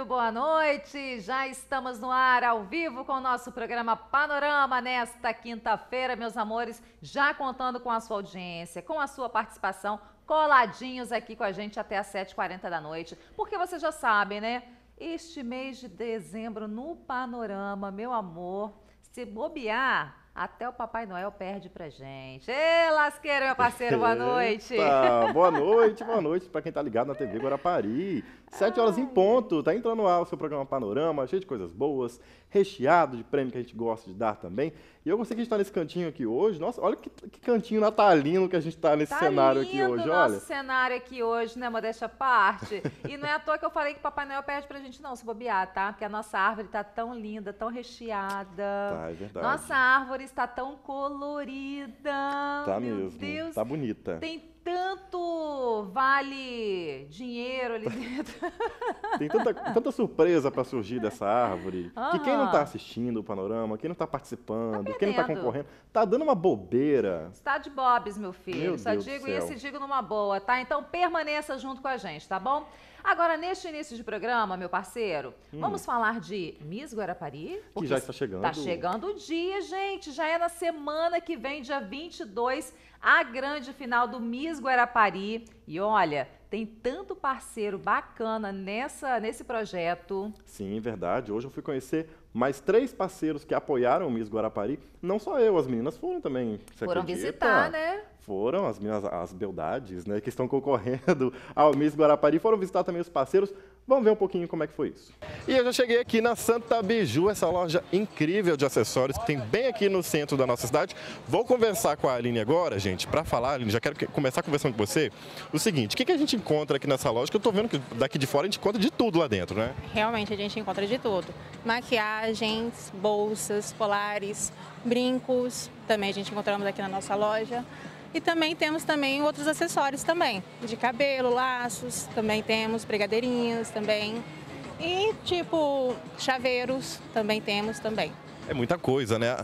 muito boa noite. Já estamos no ar ao vivo com o nosso programa Panorama nesta quinta-feira, meus amores, já contando com a sua audiência, com a sua participação, coladinhos aqui com a gente até às 7h40 da noite. Porque você já sabe, né? Este mês de dezembro no Panorama, meu amor, se bobear, até o Papai Noel perde pra gente. Ei, lasqueiro, meu parceiro, boa noite. boa noite, boa noite para quem tá ligado na TV Guarapari. Sete horas em ponto, tá entrando lá o seu programa Panorama, cheio de coisas boas, recheado de prêmio que a gente gosta de dar também. E eu gostei que a gente tá nesse cantinho aqui hoje. Nossa, olha que, que cantinho natalino que a gente tá nesse tá cenário aqui hoje, olha. nosso cenário aqui hoje, né, modéstia parte. E não é à toa que eu falei que Papai Noel perde pra gente não se bobear, tá? Porque a nossa árvore tá tão linda, tão recheada. Tá, é verdade. Nossa árvore está tão colorida. Tá mesmo, Deus. tá bonita. Tem tanto vale dinheiro ali tá. dentro. Tem tanta, tanta surpresa para surgir dessa árvore uhum. que quem não está assistindo o panorama, quem não está participando, tá quem não está concorrendo, tá dando uma bobeira. Está de bobs, meu filho. Meu Só Deus digo isso e digo numa boa, tá? Então permaneça junto com a gente, tá bom? Agora, neste início de programa, meu parceiro, hum. vamos falar de Miss Guarapari? que já está chegando. Está chegando o dia, gente. Já é na semana que vem, dia 22, a grande final do Miss Guarapari. E olha, tem tanto parceiro bacana nessa, nesse projeto. Sim, verdade. Hoje eu fui conhecer mais três parceiros que apoiaram o Miss Guarapari. Não só eu, as meninas foram também. Você foram acredita? visitar, né? foram as, minhas, as beldades né, que estão concorrendo ao Miss Guarapari, foram visitar também os parceiros. Vamos ver um pouquinho como é que foi isso. E eu já cheguei aqui na Santa Biju, essa loja incrível de acessórios que tem bem aqui no centro da nossa cidade. Vou conversar com a Aline agora, gente, para falar, Aline, já quero começar conversando com você. O seguinte, o que, que a gente encontra aqui nessa loja? Que eu estou vendo que daqui de fora a gente encontra de tudo lá dentro, né? Realmente, a gente encontra de tudo. Maquiagens, bolsas, polares, brincos, também a gente encontramos aqui na nossa loja. E também temos também outros acessórios também, de cabelo, laços, também temos pregadeirinhas também. E tipo chaveiros também temos também. É muita coisa, né?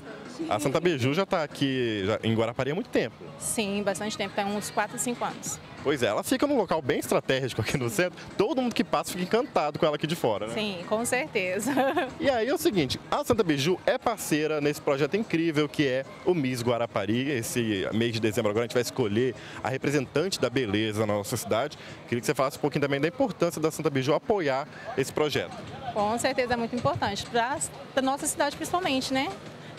A Santa Beju já está aqui já, em Guarapari há muito tempo. Sim, bastante tempo, tem uns 4, 5 anos. Pois é, ela fica num local bem estratégico aqui no centro. Todo mundo que passa fica encantado com ela aqui de fora, né? Sim, com certeza. E aí é o seguinte, a Santa Biju é parceira nesse projeto incrível que é o Miss Guarapari. Esse mês de dezembro agora a gente vai escolher a representante da beleza na nossa cidade. Queria que você falasse um pouquinho também da importância da Santa Biju apoiar esse projeto. Com certeza é muito importante, para a nossa cidade principalmente, né?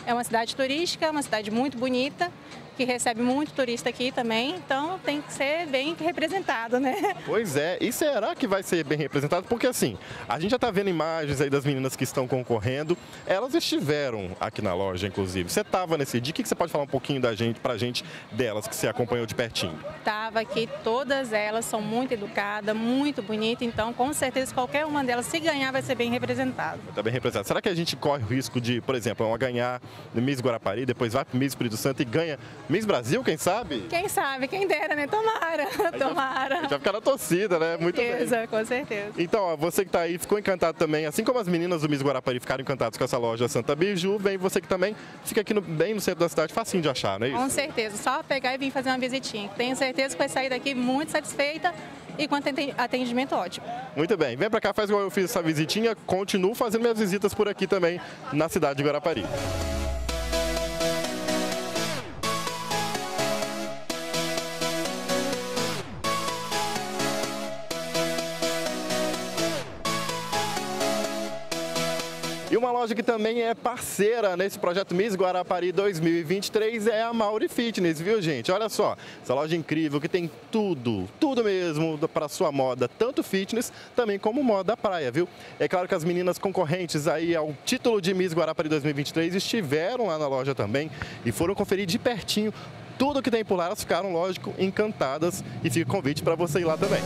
É uma cidade turística, uma cidade muito bonita, que recebe muito turista aqui também, então tem que ser bem representado, né? Pois é, e será que vai ser bem representado? Porque assim, a gente já está vendo imagens aí das meninas que estão concorrendo, elas estiveram aqui na loja, inclusive. Você estava nesse dia, o que, você pode falar um pouquinho da gente, pra gente delas, que você acompanhou de pertinho? Estava aqui, todas elas são muito educadas, muito bonitas, então com certeza qualquer uma delas, se ganhar, vai ser bem representada. Está bem representada. Será que a gente corre o risco de, por exemplo, uma ganhar no Miss Guarapari, depois vai para o Miss Espírito Santo e ganha Miss Brasil, quem sabe? Quem sabe, quem dera, né? Tomara, tomara. Já, já fica na torcida, né? Com Muito certeza, bem. com certeza. Então, ó, você que está aí ficou encantado também, assim como as meninas do Miss Guarapari ficaram encantadas com essa loja Santa Biju, vem você que também fica aqui no, bem no centro da cidade, facinho de achar, não é isso? Com certeza, só pegar e vir fazer uma visitinha. Tenho certeza que vai sair daqui muito satisfeita e com atendimento ótimo. Muito bem, vem para cá, faz igual eu fiz essa visitinha, continuo fazendo minhas visitas por aqui também na cidade de Guarapari. Uma loja que também é parceira nesse projeto Miss Guarapari 2023 é a Mauri Fitness, viu gente? Olha só, essa loja incrível que tem tudo, tudo mesmo para sua moda, tanto fitness também como moda praia, viu? É claro que as meninas concorrentes aí ao título de Miss Guarapari 2023 estiveram lá na loja também e foram conferir de pertinho tudo que tem por lá. Elas ficaram, lógico, encantadas e fica o convite para você ir lá também.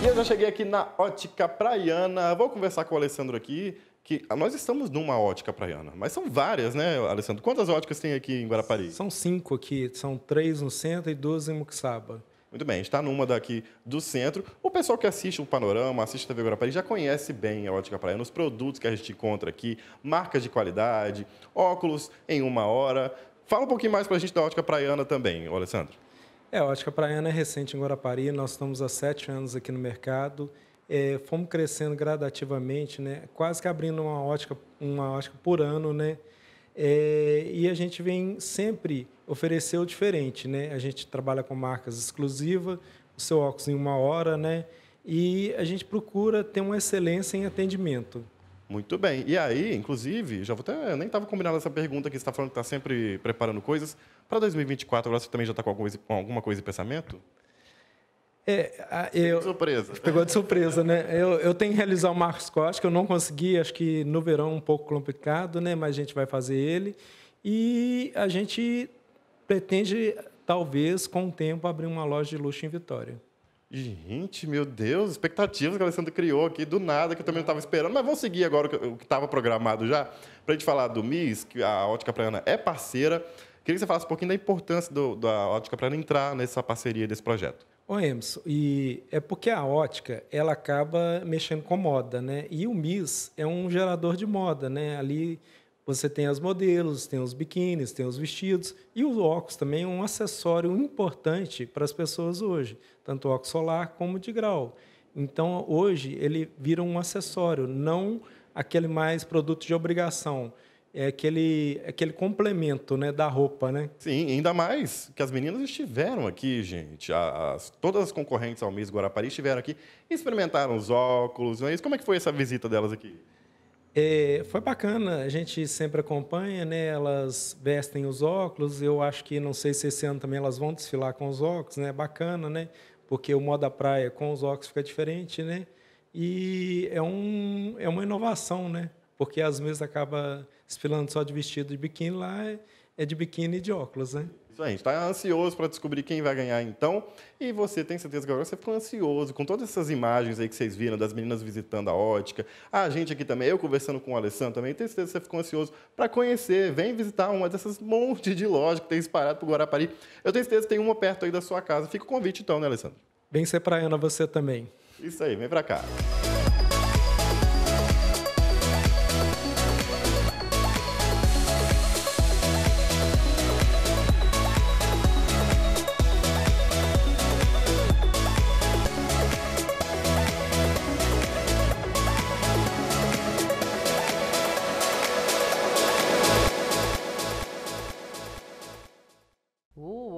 E eu já cheguei aqui na Ótica Praiana. Vou conversar com o Alessandro aqui, que nós estamos numa ótica praiana, mas são várias, né, Alessandro? Quantas óticas tem aqui em Guarapari? São cinco aqui, são três no centro e duas em Muxaba. Muito bem, está numa daqui do centro. O pessoal que assiste o Panorama, assiste a TV Guarapari, já conhece bem a Ótica Praiana, os produtos que a gente encontra aqui, marcas de qualidade, óculos em uma hora. Fala um pouquinho mais para a gente da Ótica Praiana também, Alessandro. É, eu acho que a Praiana é recente em Guarapari, nós estamos há sete anos aqui no mercado, é, fomos crescendo gradativamente, né? quase que abrindo uma ótica, uma ótica por ano, né? É, e a gente vem sempre oferecer o diferente, né? A gente trabalha com marcas exclusivas, o seu óculos em uma hora, né? E a gente procura ter uma excelência em atendimento. Muito bem. E aí, inclusive, já vou até. Eu nem estava combinando essa pergunta que você está falando que está sempre preparando coisas. Para 2024, agora você também já está com, com, alguma coisa em pensamento? É, eu, surpresa. Pegou de surpresa, né? Eu, eu tenho que realizar o Marcos Costa, que eu não consegui, acho que no verão um pouco complicado, né? Mas a gente vai fazer ele. E a gente pretende, talvez, com o tempo, abrir uma loja de luxo em Vitória. Gente, meu Deus, expectativas que a Alessandra criou aqui do nada, que eu também não estava esperando. Mas vamos seguir agora o que estava programado já, para a gente falar do MIS, que a Ótica Praiana é parceira. Queria que você falasse um pouquinho da importância do, da Ótica Praiana entrar nessa parceria desse projeto. Ô, Emerson, e é porque a ótica ela acaba mexendo com moda, né? E o MIS é um gerador de moda, né? Ali você tem as modelos, tem os biquínis, tem os vestidos e o óculos também é um acessório importante para as pessoas hoje, tanto óculos solar como de grau. Então, hoje, ele vira um acessório, não aquele mais produto de obrigação. É aquele, aquele complemento né, da roupa, né? Sim, ainda mais que as meninas estiveram aqui, gente. As, todas as concorrentes ao mês Guarapari estiveram aqui, experimentaram os óculos. Mas é como é que foi essa visita delas aqui? É, foi bacana, a gente sempre acompanha, né? Elas vestem os óculos, eu acho que não sei se esse ano também elas vão desfilar com os óculos, né? É bacana, né? Porque o modo da praia com os óculos fica diferente, né? E é, um, é uma inovação, né? Porque às vezes acaba desfilando só de vestido de biquíni lá, é, é de biquíni e de óculos, né? A gente está é ansioso para descobrir quem vai ganhar então. E você tem certeza que agora você ficou ansioso com todas essas imagens aí que vocês viram das meninas visitando a ótica. A gente aqui também, eu conversando com o Alessandro também, tenho certeza que você ficou ansioso para conhecer. Vem visitar uma dessas monte de lojas que tem espalhado o Guarapari. Eu tenho certeza que tem uma perto aí da sua casa. Fica o convite então, né, Alessandro? Vem ser Ana você também. Isso aí, vem para cá.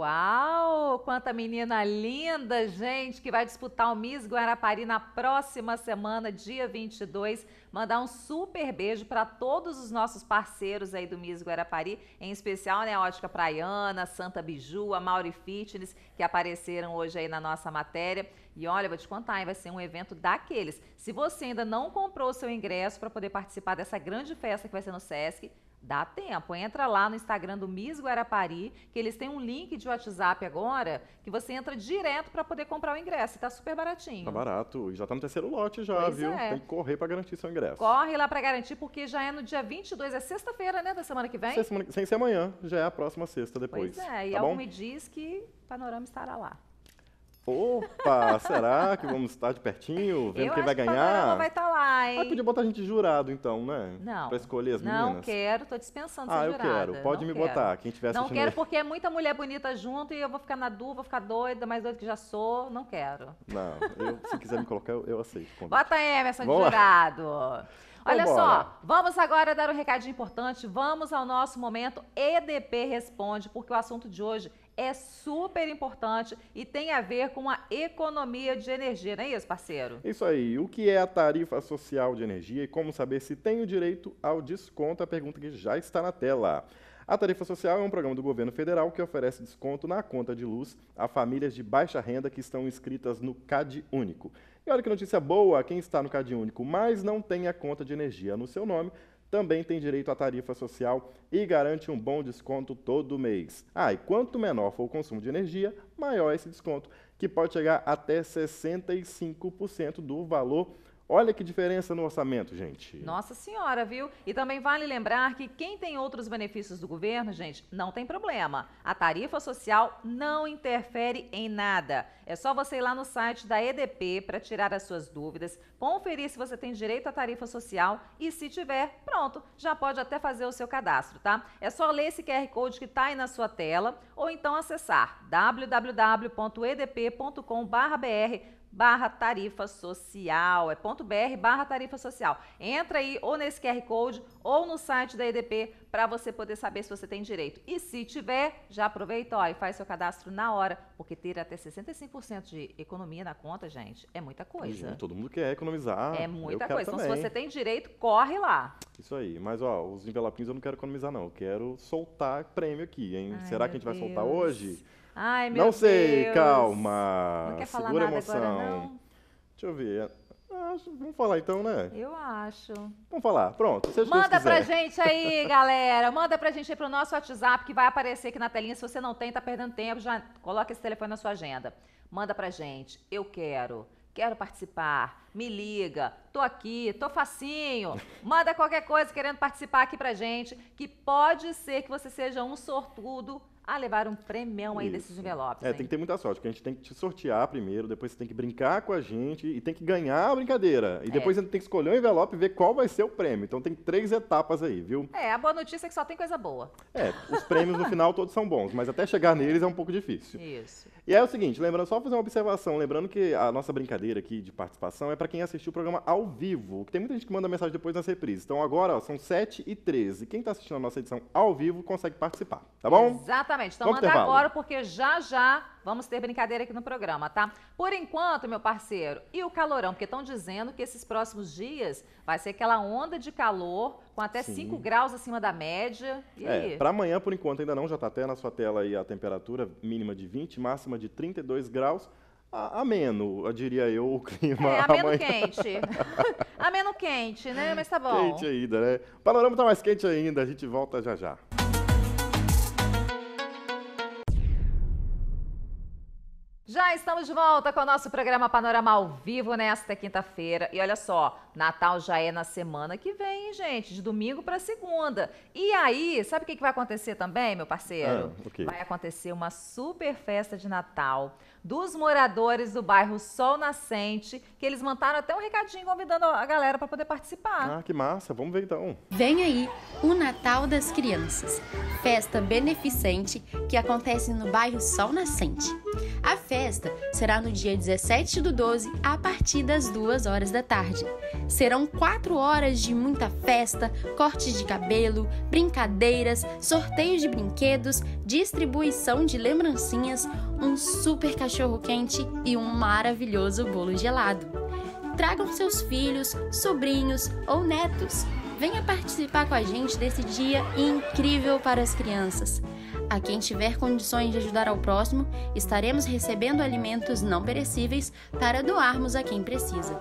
Uau! Quanta menina linda, gente, que vai disputar o Miss Guarapari na próxima semana, dia 22. Mandar um super beijo para todos os nossos parceiros aí do Miss Guarapari, em especial, né, a Ótica Praiana, Santa Biju, a Mauri Fitness, que apareceram hoje aí na nossa matéria. E olha, vou te contar, hein, vai ser um evento daqueles. Se você ainda não comprou o seu ingresso para poder participar dessa grande festa que vai ser no SESC, Dá tempo, entra lá no Instagram do Miss Guarapari, que eles têm um link de WhatsApp agora, que você entra direto para poder comprar o ingresso, tá super baratinho. Tá barato, já tá no terceiro lote já, pois viu? É. Tem que correr para garantir seu ingresso. Corre lá para garantir, porque já é no dia 22, é sexta-feira, né, da semana que vem? Sem, sem ser amanhã, já é a próxima sexta depois. Pois é, e tá algo bom? me diz que Panorama estará lá. Opa, será que vamos estar de pertinho? Vendo eu quem vai ganhar? Que vai estar tá lá, ah, hein? Ah, podia botar a gente jurado, então, né? Não. Pra escolher as meninas. Não quero, tô dispensando ah, ser Ah, eu quero. Pode não me quero. botar. Quem tiver assistindo. Não quero porque é muita mulher bonita junto e eu vou ficar na dúvida, vou ficar doida, mais doida que já sou. Não quero. Não, eu, se quiser me colocar, eu, eu aceito. Convite. Bota Emerson vamos de jurado. Olha Vambora. só, vamos agora dar um recadinho importante. Vamos ao nosso momento EDP Responde, porque o assunto de hoje é super importante e tem a ver com a economia de energia, não é isso, parceiro? Isso aí. O que é a tarifa social de energia e como saber se tem o direito ao desconto? A pergunta que já está na tela. A tarifa social é um programa do governo federal que oferece desconto na conta de luz a famílias de baixa renda que estão inscritas no CAD Único. E olha que notícia boa, quem está no Cade Único, mas não tem a conta de energia no seu nome, também tem direito à tarifa social e garante um bom desconto todo mês. Ah, e quanto menor for o consumo de energia, maior esse desconto, que pode chegar até 65% do valor Olha que diferença no orçamento, gente. Nossa Senhora, viu? E também vale lembrar que quem tem outros benefícios do governo, gente, não tem problema. A tarifa social não interfere em nada. É só você ir lá no site da EDP para tirar as suas dúvidas, conferir se você tem direito à tarifa social e se tiver, pronto, já pode até fazer o seu cadastro, tá? É só ler esse QR Code que está aí na sua tela ou então acessar www.edp.com.br barra tarifa social, é ponto .br barra tarifa social. Entra aí ou nesse QR Code ou no site da EDP para você poder saber se você tem direito. E se tiver, já aproveita ó, e faz seu cadastro na hora, porque ter até 65% de economia na conta, gente, é muita coisa. todo mundo quer economizar. É muita coisa. Também. Então, se você tem direito, corre lá. Isso aí. Mas, ó, os envelopinhos eu não quero economizar, não. Eu quero soltar prêmio aqui, hein? Ai, Será que a gente Deus. vai soltar hoje? Ai, meu Não sei, calma. Não quer falar Segura nada emoção. agora, não? Deixa eu ver. Ah, vamos falar então, né? Eu acho. Vamos falar, pronto. Manda Deus pra gente aí, galera. Manda pra gente aí pro nosso WhatsApp que vai aparecer aqui na telinha. Se você não tem, tá perdendo tempo, já coloca esse telefone na sua agenda. Manda pra gente. Eu quero. Quero participar me liga. Tô aqui, tô facinho. Manda qualquer coisa querendo participar aqui pra gente, que pode ser que você seja um sortudo a levar um premião aí Isso. desses envelopes. É, hein? tem que ter muita sorte, porque a gente tem que te sortear primeiro, depois você tem que brincar com a gente e tem que ganhar a brincadeira. E é. depois você tem que escolher o um envelope e ver qual vai ser o prêmio. Então tem três etapas aí, viu? É, a boa notícia é que só tem coisa boa. É, os prêmios no final todos são bons, mas até chegar neles é um pouco difícil. Isso. E é o seguinte, lembrando, só fazer uma observação, lembrando que a nossa brincadeira aqui de participação é para quem assistiu o programa ao vivo. Tem muita gente que manda mensagem depois nas reprises. Então agora ó, são 7 e 13 Quem está assistindo a nossa edição ao vivo consegue participar, tá bom? Exatamente. Então manda agora, porque já já vamos ter brincadeira aqui no programa, tá? Por enquanto, meu parceiro, e o calorão? Porque estão dizendo que esses próximos dias vai ser aquela onda de calor com até 5 graus acima da média. E... É, para amanhã, por enquanto, ainda não, já está até na sua tela aí a temperatura mínima de 20, máxima de 32 graus ameno, eu diria eu, o clima. É, ameno amanhã. quente. ameno quente, né? Mas tá bom. Quente ainda, né? O panorama tá mais quente ainda, a gente volta já já. Já estamos de volta com o nosso programa Panorama ao vivo nesta quinta-feira. E olha só, Natal já é na semana que vem, gente, de domingo para segunda. E aí, sabe o que, vai acontecer também, meu parceiro? Ah, okay. Vai acontecer uma super festa de Natal dos moradores do bairro Sol Nascente, que eles mandaram até um recadinho convidando a galera para poder participar. Ah, que massa, vamos ver então. Vem aí o Natal das Crianças, festa beneficente que acontece no bairro Sol Nascente. A festa será no dia 17 do 12, a partir das 2 horas da tarde. Serão 4 horas de muita festa, cortes de cabelo, brincadeiras, sorteios de brinquedos, distribuição de lembrancinhas, um super cachorro-quente e um maravilhoso bolo gelado. Tragam seus filhos, sobrinhos ou netos. Venha participar com a gente desse dia incrível para as crianças. A quem tiver condições de ajudar ao próximo, estaremos recebendo alimentos não perecíveis para doarmos a quem precisa.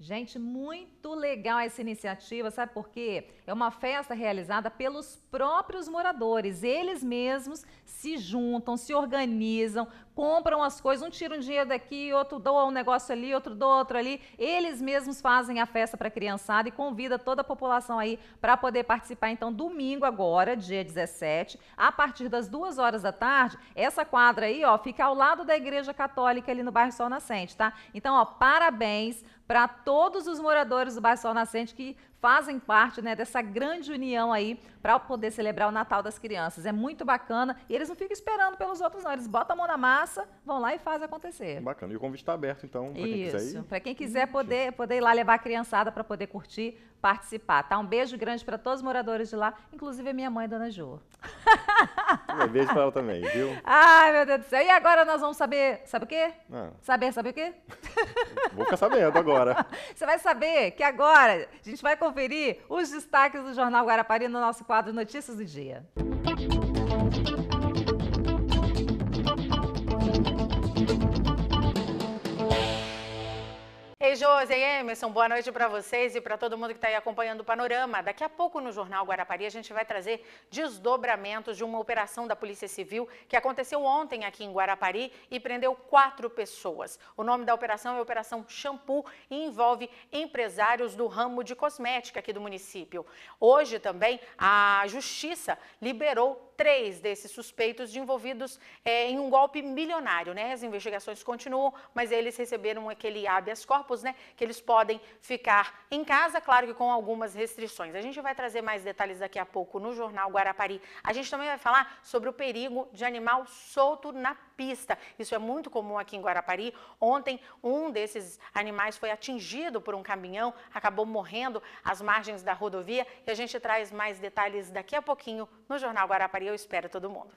Gente, muito legal essa iniciativa, sabe por quê? É uma festa realizada pelos próprios moradores. Eles mesmos se juntam, se organizam, compram as coisas, um tira um dinheiro daqui, outro doa um negócio ali, outro doa outro ali. Eles mesmos fazem a festa para a criançada e convida toda a população aí para poder participar. Então, domingo agora, dia 17, a partir das duas horas da tarde, essa quadra aí, ó, fica ao lado da Igreja Católica ali no bairro Sol Nascente, tá? Então, ó, parabéns para todos os moradores do bairro Sol Nascente que fazem parte né, dessa grande união aí para poder celebrar o Natal das crianças. É muito bacana e eles não ficam esperando pelos outros, não. Eles botam a mão na massa, vão lá e fazem acontecer. Bacana. E o convite está aberto, então, para quem quiser ir. Para quem quiser poder, poder ir lá levar a criançada para poder curtir participar, tá? Um beijo grande para todos os moradores de lá, inclusive a minha mãe, Dona Jo. Um é, beijo para ela também, viu? Ai, meu Deus do céu. E agora nós vamos saber, sabe o quê? Não. Ah. Saber, sabe o quê? Vou ficar sabendo agora. Você vai saber que agora a gente vai conferir os destaques do Jornal Guarapari no nosso quadro Notícias do Dia. Josi e Emerson, boa noite para vocês e para todo mundo que está aí acompanhando o panorama. Daqui a pouco no Jornal Guarapari a gente vai trazer desdobramentos de uma operação da Polícia Civil que aconteceu ontem aqui em Guarapari e prendeu quatro pessoas. O nome da operação é Operação Shampoo e envolve empresários do ramo de cosmética aqui do município. Hoje também a Justiça liberou três desses suspeitos envolvidos é, em um golpe milionário, né? As investigações continuam, mas eles receberam aquele habeas corpus, né? Que eles podem ficar em casa, claro que com algumas restrições. A gente vai trazer mais detalhes daqui a pouco no Jornal Guarapari. A gente também vai falar sobre o perigo de animal solto na pista. Isso é muito comum aqui em Guarapari. Ontem, um desses animais foi atingido por um caminhão, acabou morrendo às margens da rodovia e a gente traz mais detalhes daqui a pouquinho no Jornal Guarapari eu espero todo mundo.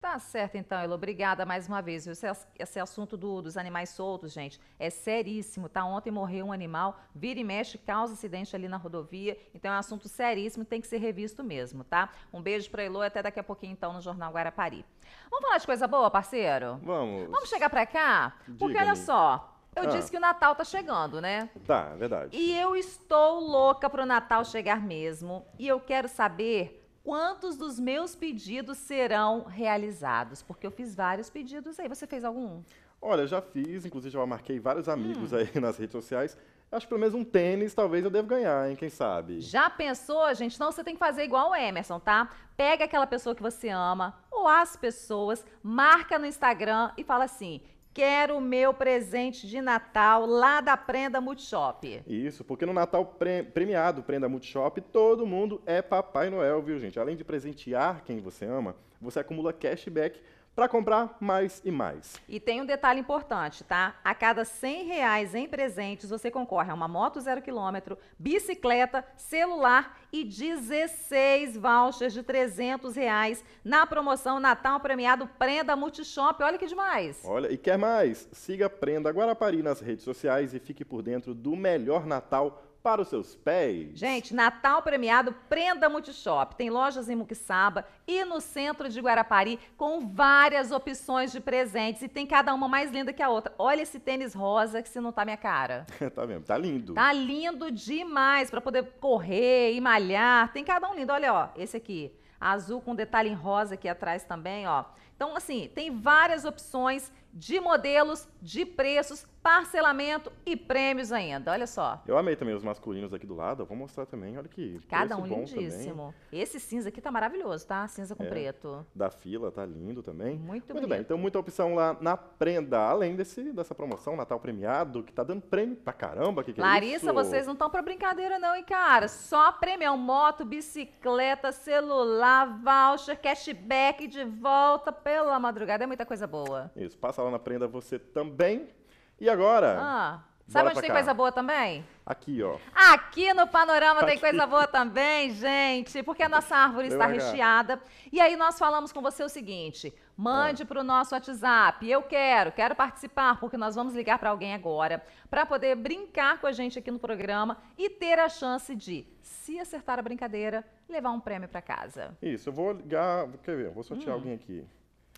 Tá certo então, Elo. Obrigada mais uma vez. Esse, é esse é assunto do, dos animais soltos, gente, é seríssimo, tá? Ontem morreu um animal, vira e mexe, causa acidente ali na rodovia. Então é um assunto seríssimo, tem que ser revisto mesmo, tá? Um beijo pra Elo e até daqui a pouquinho então no Jornal Guarapari. Vamos falar de coisa boa, parceiro? Vamos. Vamos chegar pra cá? Porque olha só, eu ah. disse que o Natal tá chegando, né? Tá, é verdade. E eu estou louca pro Natal chegar mesmo. E eu quero saber quantos dos meus pedidos serão realizados? Porque eu fiz vários pedidos aí. Você fez algum? Olha, já fiz, inclusive já marquei vários amigos hum. aí nas redes sociais. Acho que pelo menos um tênis talvez eu devo ganhar, hein? Quem sabe? Já pensou, gente? Não, você tem que fazer igual o Emerson, tá? Pega aquela pessoa que você ama ou as pessoas, marca no Instagram e fala assim: Quero o meu presente de Natal lá da Prenda Multishop. Isso, porque no Natal pre premiado Prenda Multishop, todo mundo é Papai Noel, viu, gente? Além de presentear quem você ama, você acumula cashback para comprar mais e mais. E tem um detalhe importante, tá? A cada 100 reais em presentes, você concorre a uma moto zero quilômetro, bicicleta, celular e 16 vouchers de 300 reais na promoção Natal Premiado Prenda Multishop. Olha que demais! Olha, e quer mais? Siga Prenda Guarapari nas redes sociais e fique por dentro do melhor Natal para os seus pés. Gente, Natal premiado Prenda Multishop. Tem lojas em Muquissaba e no centro de Guarapari com várias opções de presentes e tem cada uma mais linda que a outra. Olha esse tênis rosa que se não tá minha cara. tá mesmo, tá lindo. Tá lindo demais para poder correr e malhar. Tem cada um lindo. Olha, ó, esse aqui azul com detalhe em rosa aqui atrás também, ó. Então, assim, tem várias opções de modelos, de preços, parcelamento e prêmios ainda. Olha só. Eu amei também os masculinos aqui do lado. Eu vou mostrar também. Olha que Cada um lindíssimo. Também. Esse cinza aqui tá maravilhoso, tá? Cinza com é, preto. Da fila, tá lindo também. Muito, Muito bem. Então, muita opção lá na prenda. Além desse, dessa promoção Natal Premiado, que tá dando prêmio pra caramba. Que que é Larissa, é vocês não estão pra brincadeira não, hein, cara? Só prêmio. É moto, bicicleta, celular, voucher, cashback de volta pela madrugada. É muita coisa boa. Isso. Passa sala na prenda você também. E agora? Ah, sabe onde tem cá. coisa boa também? Aqui, ó. Aqui no Panorama Aqui. tem coisa boa também, gente, porque a nossa árvore está recheada. E aí nós falamos com você o seguinte: mande é. Ah. para o nosso WhatsApp. Eu quero, quero participar, porque nós vamos ligar para alguém agora para poder brincar com a gente aqui no programa e ter a chance de, se acertar a brincadeira, levar um prêmio para casa. Isso, eu vou ligar, quer ver, eu vou sortear hum. alguém aqui.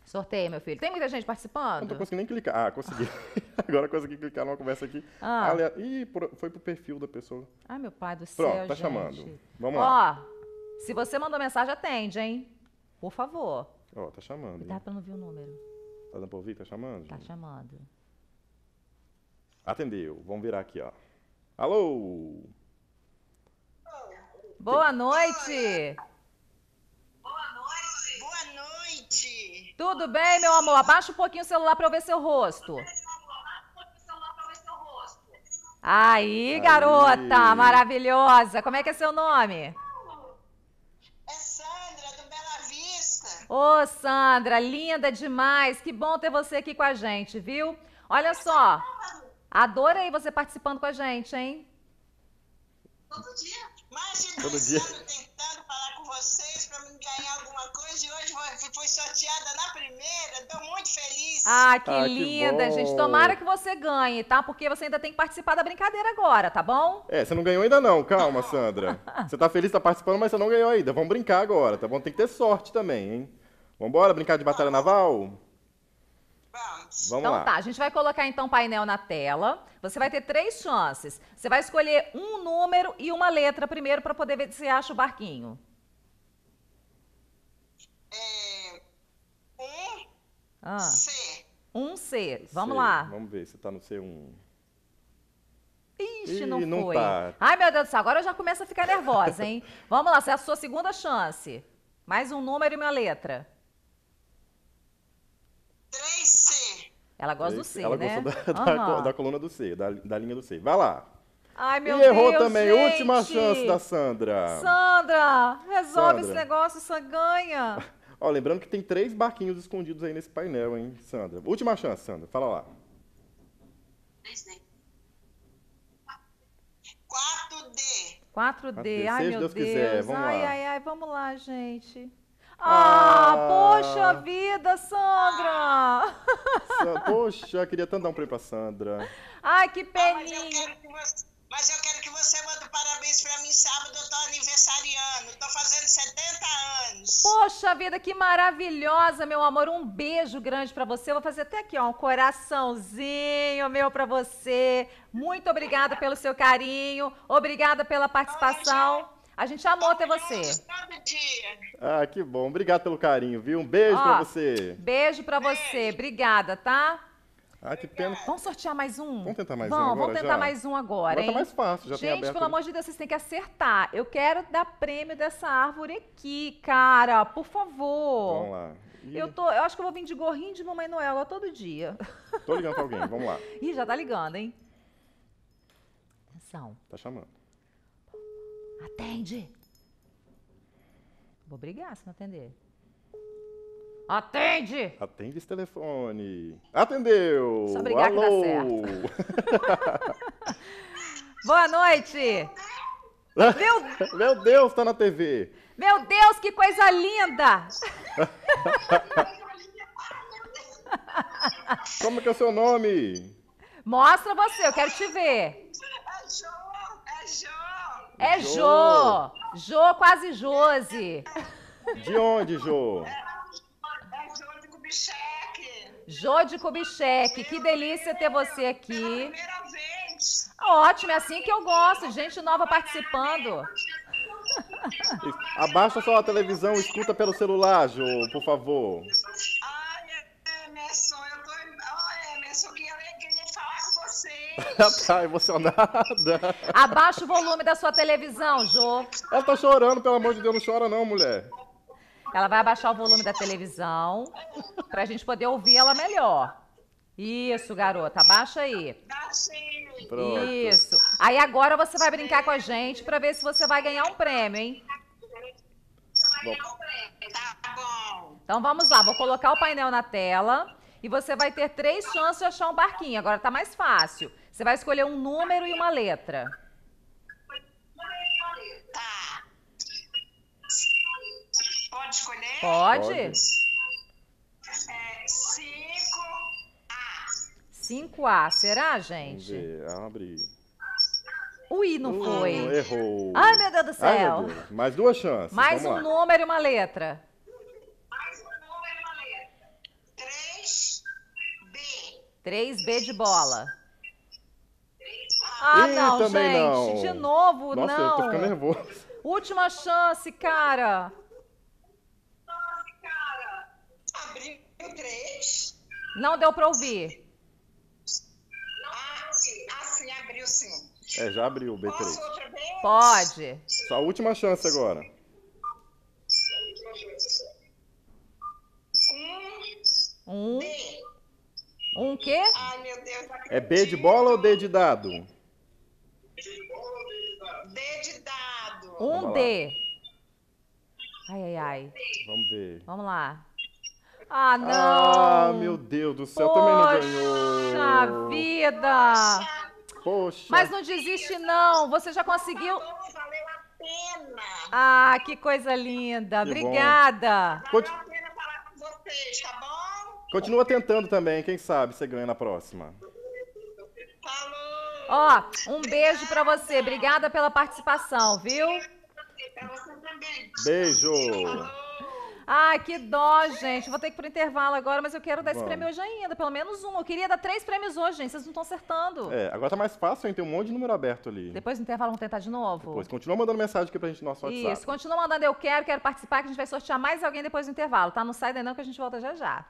Sorteio, meu filho. Tem muita gente participando? Não tô conseguindo nem clicar. Ah, consegui. Agora consegui clicar numa conversa aqui. Ah. Aliás, ih, foi pro perfil da pessoa. Ai, meu pai do céu, Pronto, tá gente. chamando. Vamos Ó, lá. Ó, se você mandou mensagem, atende, hein? Por favor. Ó, tá chamando. Cuidado pra não ver o número. Tá dando pra ouvir? Tá chamando? Tá chamando. Atendeu. Vamos virar aqui, ó. Alô? Boa noite! Boa noite. Tudo bem, meu amor? Abaixa um pouquinho o celular para eu ver seu rosto. Aí, Aí, garota, maravilhosa. Como é que é seu nome? É Sandra, do Bela Vista. Ô, Sandra, linda demais. Que bom ter você aqui com a gente, viu? Olha só. É Adorei você participando com a gente, hein? Todo dia. Imagina, Todo dia. Sandra tem vocês para ganhar alguma coisa e hoje fui sorteada na primeira, estou muito feliz. Ah, que ah, linda, que gente. Tomara que você ganhe, tá? Porque você ainda tem que participar da brincadeira agora, tá bom? É, você não ganhou ainda não, calma, Sandra. você tá feliz, tá participando, mas você não ganhou ainda. Vamos brincar agora, tá bom? Tem que ter sorte também, hein? Vambora brincar de batalha naval? Vamos então lá. tá, a gente vai colocar então o painel na tela. Você vai ter três chances. Você vai escolher um número e uma letra primeiro para poder ver se acha o barquinho. Ah. C. Um C. Vamos C. lá. Vamos ver se tá no C1. Ixi, Ih, não, não foi. Tá. Ai, meu Deus do céu, agora eu já começo a ficar nervosa, hein? Vamos lá, essa é a sua segunda chance. Mais um número e uma letra. 3C. Ela gosta 3C. do C, Ela né? gosta da, da, uhum. da, coluna do C, da, da linha do C. Vai lá. Ai, meu e Deus, errou também. Gente. Última chance da Sandra. Sandra, resolve Sandra. esse negócio, você ganha. Ó, lembrando que tem três barquinhos escondidos aí nesse painel, hein, Sandra? Última chance, Sandra, fala lá. Disney. Né? d 4D, 4D. ai meu Deus. Quiser. Vamos ai, lá. ai, ai, vamos lá, gente. Ah, ah, poxa vida, Sandra! Poxa, queria tanto dar um prêmio pra Sandra. Ai, que peninha. Ah, mas eu quero que você mande parabéns para mim sábado, eu tô aniversariando, tô fazendo 70 anos. Poxa vida, que maravilhosa, meu amor. Um beijo grande para você. Eu vou fazer até aqui, ó, um coraçãozinho meu para você. Muito obrigada pelo seu carinho, obrigada pela participação. A gente amou ter você. Ah, que bom. Obrigado pelo carinho, viu? Um beijo para você. Beijo para você. Obrigada, tá? Ah, que pena. Vamos sortear mais um? Vamos tentar mais vamos, um agora? Vamos tentar já. mais um agora, agora Tá mais fácil, já Gente, pelo amor de Deus, vocês têm que acertar. Eu quero dar prêmio dessa árvore aqui, cara. Por favor. Vamos lá. Eu, tô, eu acho que eu vou vir de gorrinho de Mamãe Noel ó, todo dia. Tô ligando pra alguém, vamos lá. Ih, já tá ligando, hein? Atenção. Tá chamando. Atende. Vou brigar se não atender. Atende! Atende esse telefone. Atendeu! Só Alô. que certo. Boa noite! Meu... Meu Deus, tá na TV! Meu Deus, que coisa linda! Como que é o seu nome? Mostra você, eu quero te ver. É Jo, é Jo. É Jo, Jo, quase Jose. De onde, Jo? É. Jode Kubitschek, que delícia ter você aqui. Primeira vez. Ótimo, é assim que eu gosto, gente nova participando. Abaixa só a televisão, escuta pelo celular, Jo, por favor. Ai, Emerson, eu tô. Ai, Emerson, que alegria falar você. tá emocionada. Abaixa o volume da sua televisão, Jo. Ela tá chorando, pelo amor de Deus, não chora não, mulher. Ela vai abaixar o volume da televisão para a gente poder ouvir ela melhor. Isso, garota, abaixa aí. Baixei. Pronto. Isso. Aí agora você vai brincar com a gente para ver se você vai ganhar um prêmio, hein? Tá bom. Então vamos lá, vou colocar o painel na tela e você vai ter três chances de achar um barquinho. Agora tá mais fácil. Você vai escolher um número e uma letra. Pode. É, 5A. 5A, será, gente? Vamos ver, abre. O I não uh, foi. Errou. Ai, meu Deus do céu. Ai, Deus. Mais duas chances. Mais Vamos um lá. número e uma letra. Mais um número e uma letra. 3B. 3B de bola. Ah, Ih, não, gente. Não. De novo, Nossa, não. Nossa, eu tô ficando nervoso. Última chance, cara. três. Não deu para ouvir. Ah, assim, abriu sim. É, já abriu o B3. Posso outra vez? Pode. Sua última chance agora. Um. Um. B. Um quê? Ai, meu Deus. É B de bola ou D de dado? D de dado. Um D. Ai, ai, ai. Vamos ver. Vamos lá. Ah, ah, não! Ah, meu Deus do céu, Poxa também não ganhou. Poxa vida! Poxa. Mas não desiste não, você já conseguiu... Valeu a pena! Ah, que coisa linda! Que Obrigada! Valeu a pena falar com vocês, tá bom? Continua tentando também, quem sabe você ganha na próxima. Ó, oh, um beijo para você. Obrigada pela participação, viu? Beijo. Ai, que dó, gente. Vou ter que ir pro intervalo agora, mas eu quero dar Vamos. esse prêmio hoje ainda, pelo menos um. Eu queria dar três prêmios hoje, gente. Vocês não estão acertando. É, agora tá mais fácil, hein? Tem um monte de número aberto ali. Depois do intervalo, vamos tentar de novo. Pois, continua mandando mensagem aqui pra gente no nosso WhatsApp. Isso, continua mandando eu quero, quero participar, que a gente vai sortear mais alguém depois do intervalo, tá? Não sai daí não que a gente volta já já.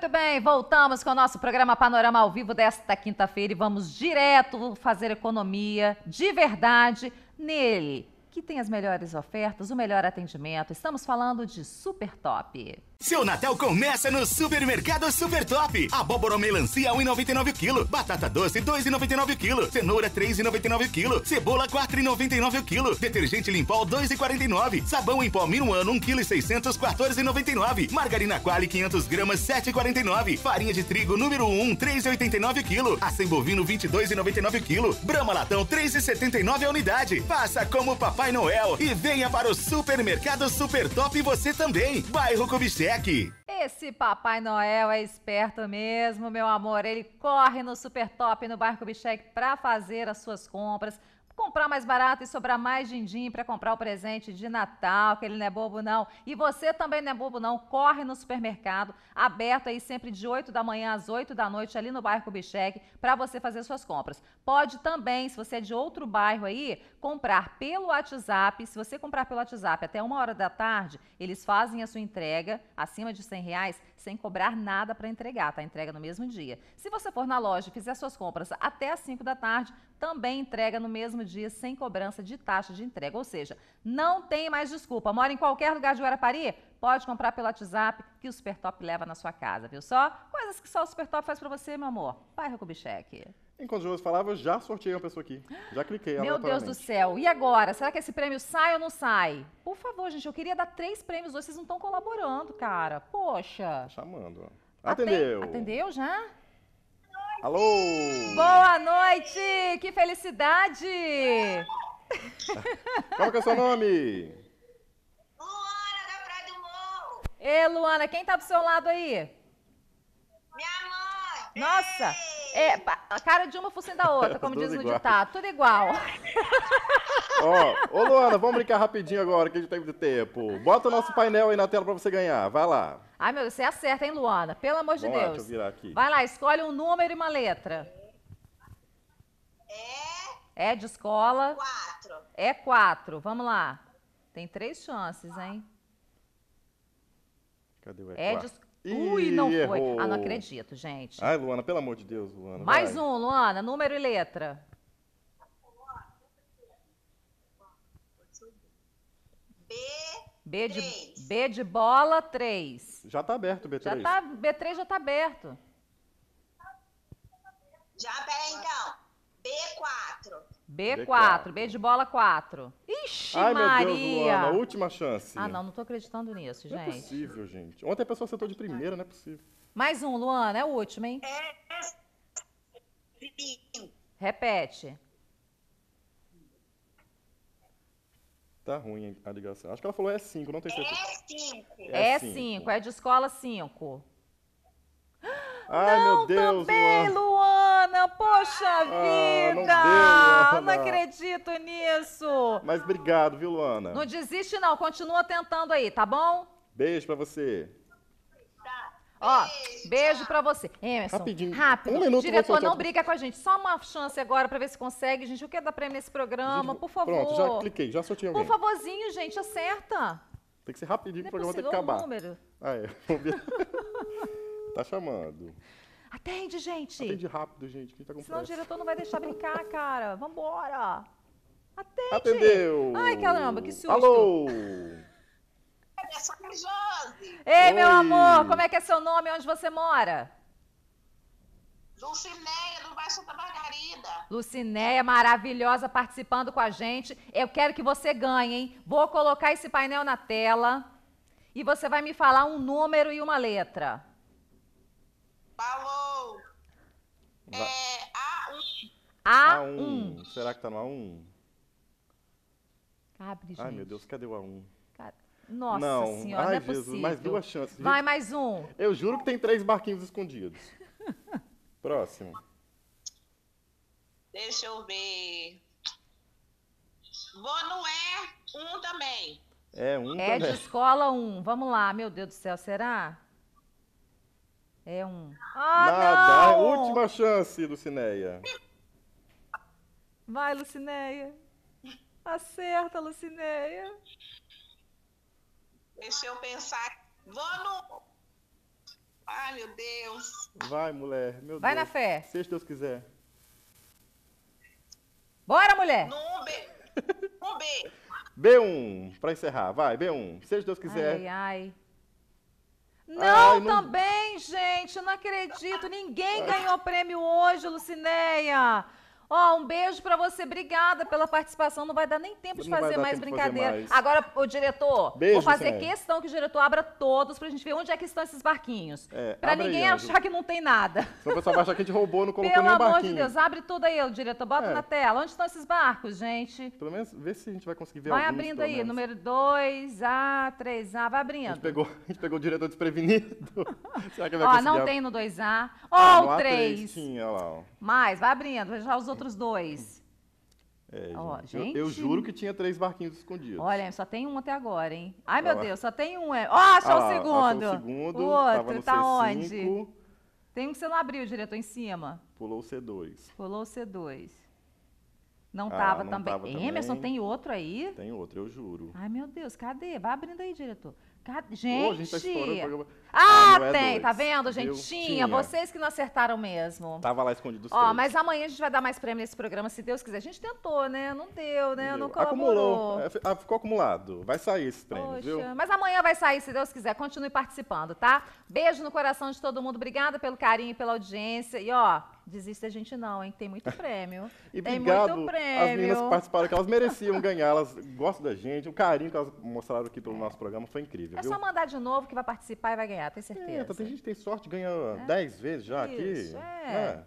Muito bem, voltamos com o nosso programa Panorama ao Vivo desta quinta-feira e vamos direto fazer economia de verdade nele, que tem as melhores ofertas, o melhor atendimento. Estamos falando de Super Top. Seu Natal começa no Supermercado Super Top. Abóbora melancia 1,99 kg, batata doce 2,99 kg, cenoura 3,99 kg, cebola 4,99 kg, detergente limpol 2,49, sabão em pó minuano 1 kg 614,99, margarina quali 500 gramas 7,49, farinha de trigo número 1 3,89 kg, acém bovino 22,99 kg, brama latão 3,79 a unidade. Faça como Papai Noel e venha para o Supermercado Super Top você também. Bairro Cobiché Jack. É Esse Papai Noel é esperto mesmo, meu amor. Ele corre no Super Top no Barco Bichec para fazer as suas compras, comprar mais barato e sobrar mais din-din para comprar o presente de Natal, que ele não é bobo não. E você também não é bobo não, corre no supermercado, aberto aí sempre de 8 da manhã às 8 da noite ali no bairro Kubitschek, para você fazer suas compras. Pode também, se você é de outro bairro aí, comprar pelo WhatsApp. Se você comprar pelo WhatsApp até uma hora da tarde, eles fazem a sua entrega acima de 100 reais sem cobrar nada para entregar, tá? Entrega no mesmo dia. Se você for na loja e fizer suas compras até as 5 da tarde, também entrega no mesmo dia dias sem cobrança de taxa de entrega. Ou seja, não tem mais desculpa. Mora em qualquer lugar de Guarapari? Pode comprar pelo WhatsApp que o Supertop leva na sua casa, viu só? Coisas que só o Supertop faz para você, meu amor. Vai, Recubicheque. Enquanto o falava, eu já sorteei uma pessoa aqui. Já cliquei. Meu Deus do céu. E agora? Será que esse prêmio sai ou não sai? Por favor, gente, eu queria dar três prêmios hoje. Vocês não estão colaborando, cara. Poxa. Tá chamando. Atendeu. Atendeu já? Alô! Boa noite! Que felicidade! Qual que é o seu nome? Luana, da Praia do Morro. Ê, Luana, quem tá pro seu lado aí? Minha mãe! Nossa! Ei. É, a cara de uma focinho da outra, como diz no ditado. Tudo igual. Ó, ô Luana, vamos brincar rapidinho agora, que a gente tem muito tempo. Bota o nosso painel aí na tela pra você ganhar. Vai lá. Ai, meu Deus, você acerta, hein, Luana? Pelo amor de vamos Deus. Lá, deixa eu virar aqui. Vai lá, escolhe um número e uma letra. É. É de escola. Quatro. É quatro. Vamos lá. Tem três chances, hein? Cadê o é, é de, Ui, não errou. foi. Ah, não acredito, gente. Ai, Luana, pelo amor de Deus, Luana. Mais vai. um, Luana, número e letra. B. B de, 3. B de bola, 3. Já tá aberto, o B3. Já tá, B3 já tá aberto. Já aberto. B4, b de bola 4. Ixi, Ai, Maria! Meu última chance. Ah, não, não tô acreditando nisso, gente. Não é possível, gente. Ontem a pessoa acertou de primeira, não é possível. Mais um, Luana, é o último, hein? É... é Repete. Tá ruim a ligação. Acho que ela falou é 5, não tem é certeza. É 5. É 5, é de escola 5. Ai, não, meu Deus, também, Luana. Luana. Ana, poxa vida! Ah, não, deu, não, acredito nisso! Mas obrigado, viu, Luana? Não desiste, não. Continua tentando aí, tá bom? Beijo pra você. Ó, beijo, pra você. Emerson, Rapidinho. rápido. Um minuto, Diretor, não briga com a gente. Só uma chance agora pra ver se consegue. Gente, eu quero é dar prêmio nesse programa, por favor. Pronto, já cliquei, já soltei alguém. Por favorzinho, gente, acerta. Tem que ser rapidinho, que o é programa tem que é acabar. O número. Ah, é. Tá chamando. Atende, gente. Atende rápido, gente, que tá com Senão o diretor não vai deixar brincar, cara. Vambora. Atende. Atendeu. Ai, caramba, que susto. Alô. Ei, Oi. meu amor, como é que é seu nome e onde você mora? Lucinéia, do Baixo Santa Margarida. Lucinéia, maravilhosa, participando com a gente. Eu quero que você ganhe, hein? Vou colocar esse painel na tela e você vai me falar um número e uma letra. Falou é A1. A1. Será que tá no A1? Abre, gente. Ai, meu Deus, cadê o A1? Nossa não. senhora, Ai, não é Jesus, possível. mais duas chances. Vai, mais um. Eu juro que tem três barquinhos escondidos. Próximo. Deixa eu ver. Vou no E, 1 também. É, um é também. É de escola, um. Vamos lá, meu Deus do céu, será? será? É um. Ah, Nada. É não! última chance, Lucinéia. Vai, Lucinéia. Acerta, Lucinéia. Deixa eu pensar. Vou no. Ai, meu Deus. Vai, mulher. Meu Vai Deus. na fé. Seja Deus quiser. Bora, mulher. No B. No B. B1, pra encerrar. Vai, B1. Seja Deus quiser. Ai, ai. Não, Ai, não, também, gente, não acredito. Ninguém ah. ganhou prêmio hoje, Lucineia. Ó, oh, um beijo para você, obrigada pela participação. Não vai dar nem tempo de fazer mais brincadeira. Fazer mais. Agora, o diretor, beijo, vou fazer senhora. questão que o diretor abra todos pra gente ver onde é que estão esses barquinhos. É, pra ninguém aí, achar que não tem nada. Senão o pessoal vai achar que a gente roubou, não colocou Pelo nenhum barquinho. Pelo amor de Deus, abre tudo aí, o diretor, bota é. na tela. Onde estão esses barcos, gente? Pelo menos, vê se a gente vai conseguir ver Vai alguns, abrindo aí, menos. número 2A, 3A, vai abrindo. A gente pegou, a gente pegou o diretor desprevenido. Será que vai Ó, não tem no 2A. Ah, ó, ah, o 3. Tinha, lá, ó. Mais, vai abrindo, já usou outros dois? É, Ó, gente, eu, eu, juro que tinha três barquinhos escondidos. Olha, só tem um até agora, hein? Ai, meu ah, Deus, só tem um. É. Ó, é... oh, achou ah, o segundo. Achou o segundo. O outro, tá C5. onde? Tem um que você não abriu, diretor, em cima. Pulou o C2. Pulou o C2. Não estava ah, também. Emerson, também. tem outro aí? Tem outro, eu juro. Ai, meu Deus, cadê? Vai abrindo aí, diretor. Gente! Oh, gente tá Ah, ah é tem, tá dois. tá vendo, gente? Tinha. tinha. Vocês que não acertaram mesmo. Tava lá escondido Ó, mas amanhã a gente vai dar mais prêmio nesse programa, se Deus quiser. A gente tentou, né? Não deu, né? Deu. Não colaborou. Acumulou. É, ah, ficou acumulado. Vai sair esse prêmio, Poxa. viu? Mas amanhã vai sair, se Deus quiser. Continue participando, tá? Beijo no coração de todo mundo. Obrigada pelo carinho e pela audiência. E ó, desiste da gente não, hein? Tem muito prêmio. e Tem muito prêmio. As meninas que participaram, que elas mereciam ganhar, elas gostam da gente. O carinho que elas mostraram aqui pelo nosso programa foi incrível. É viu? só mandar de novo que vai participar e vai ganhar, tem certeza. É, então, tem gente que tem sorte, ganha 10 é. vezes já Isso, aqui. É. é.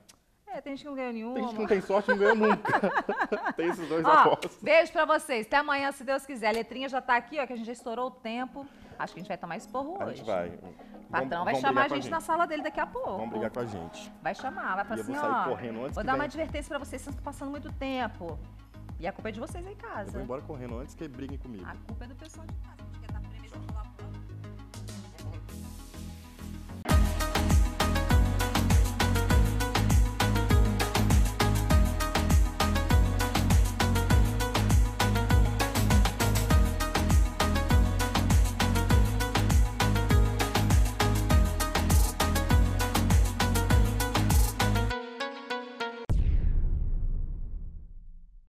É, tem gente que não ganha nenhuma. Tem gente que não tem sorte e não ganha nunca. tem esses dois apostos. Beijo pra vocês. Até amanhã, se Deus quiser. A letrinha já tá aqui, ó, que a gente já estourou o tempo. Acho que a gente vai tomar esse porro hoje. A gente vai. O patrão vai chamar a gente, na sala dele daqui a pouco. Vamos brigar com a gente. Vai chamar, vai falar assim, ó. vou dar uma advertência pra vocês, vocês estão passando muito tempo. E a culpa é de vocês aí em casa. Eu vou embora correndo antes que briguem comigo. A culpa é do pessoal de casa, porque tá premissa